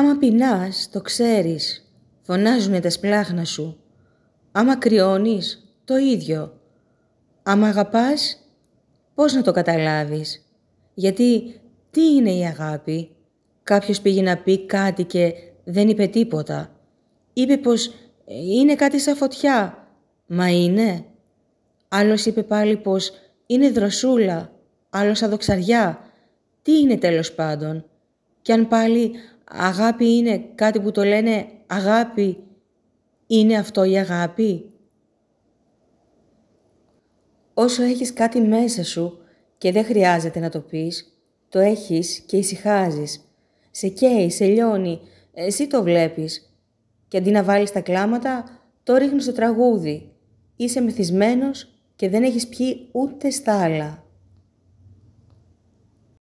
Άμα πεινάς, το ξέρεις. φωνάζουν τα σπλάχνα σου. Άμα κρυώνεις, το ίδιο. Άμα αγαπάς, πώς να το καταλάβεις. Γιατί τι είναι η αγάπη. Κάποιος πήγε να πει κάτι και δεν είπε τίποτα. Είπε πως ε, είναι κάτι σαν φωτιά. Μα είναι. Άλλος είπε πάλι πως είναι δροσούλα. Άλλος αδοξαριά. Τι είναι τέλος πάντων. Και αν πάλι αγάπη είναι κάτι που το λένε αγάπη, είναι αυτό η αγάπη. Όσο έχεις κάτι μέσα σου και δεν χρειάζεται να το πεις, το έχεις και ησυχάζεις. Σε καίει, σε λιώνει, εσύ το βλέπεις. Και αντί να βάλεις τα κλάματα, το ρίχνεις στο τραγούδι. Είσαι μεθυσμένος και δεν έχεις πιει ούτε στάλα.